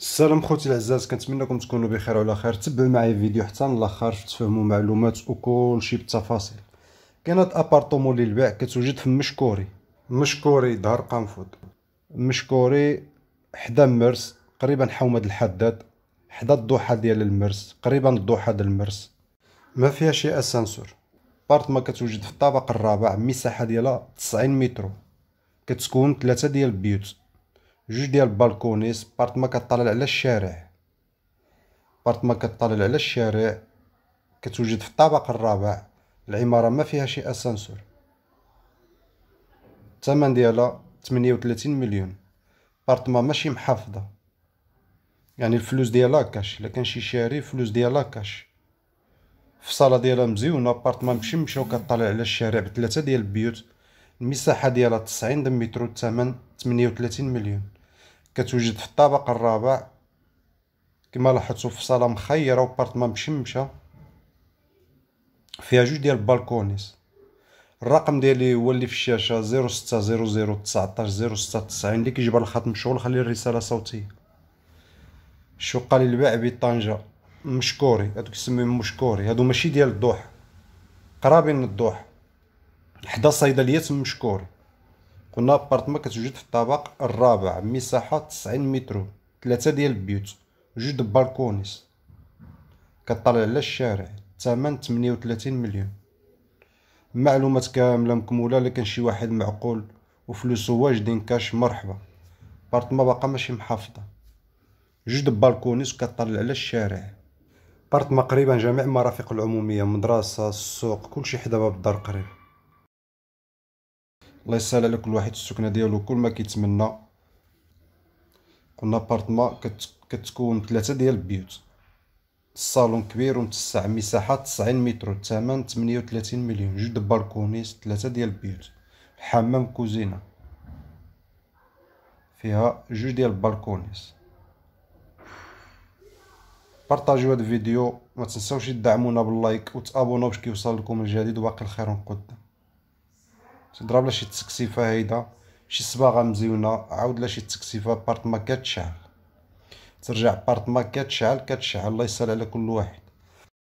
السلام خوتي العزاز كنتمنىكم تكونوا بخير وعلى خير تبعوا معايا الفيديو حتى لاخر تفهموا معلومات شيء بالتفاصيل كانت ابارطومو للبيع كتوجد في مشكوري مشكوري دار قنفود مشكوري حدا مرس قريبا حومد الحداد حدا الضحى ديال المرس قريبا الضحى ديال المرس ما فيها شي اسانسور ما كتوجد في الطابق الرابع مساحه ديالها 90 متر كتكون ثلاثه ديال البيوت جوج ديال البالكونيس بارت ما كطلع على الشارع بارت ما كطلع على الشارع كتوجد في الطابق الرابع العمارة ما فيها شي اسانسور الثمن ديالها 38 مليون ما ماشي محافظة يعني الفلوس ديالها كاش الا كان شي شاري الفلوس ديالها كاش في الصالة ديالها مزيونة ما مشي مشاو كطلع على الشارع بثلاثة ديال البيوت المساحة ديالها 90 متر والثمن 38 مليون كتوجد في الطابق الرابع كما لاحظتوا في صاله مخيره وبارتمان مشمشه فيها جوج ديال البالكونيس الرقم ديالي هو اللي في الشاشه 0600191096 اللي كيجبر الخط مشغول خلي الرساله صوتيه الشقه للبيع بطنجه مشكوري هادو كيسميهم مشكوري هادو ماشي ديال الضوح قرابين الضوح حدا صيدليات مشكوري قلنا ابارتما كتوجد في الطابق الرابع مساحة تسعين متر ثلاثة ديال البيوت جوج بالكونيس كطلع على الشارع الثمن تمنية وتلاتين مليون معلومات كاملة مكمولة لكن شي واحد معقول وفلوسو واجدين كاش مرحبا بارتما باقا ماشي محافظة جوج بالكونيس كطلع على الشارع بارتما قريبا جميع مرافق العمومية مدرسة السوق كلشي حدا باب الدار قريب الله يسهل على كل واحد السكنه ديالو كل ما كيتمنى قلنا بارتما كت... كتكون ثلاثه ديال البيوت الصالون كبير ومتسع مساحه 90 متر الثمن 38 مليون جوج بالكونيس ثلاثه ديال البيوت حمام كوزينه فيها جوج ديال البالكونيس بارطاجيو هاد الفيديو ما تنساوش تدعمونا باللايك وتابوناو باش كيوصل لكم الجديد وباقي الخير من قدام تضرب لها شي تسكسيفه هايده شي صباغه مزيونه عاود لها شي تسكسيفه بارت ما كتشعل ترجع بارت ما كتشعل كتشعل الله يسهل على كل واحد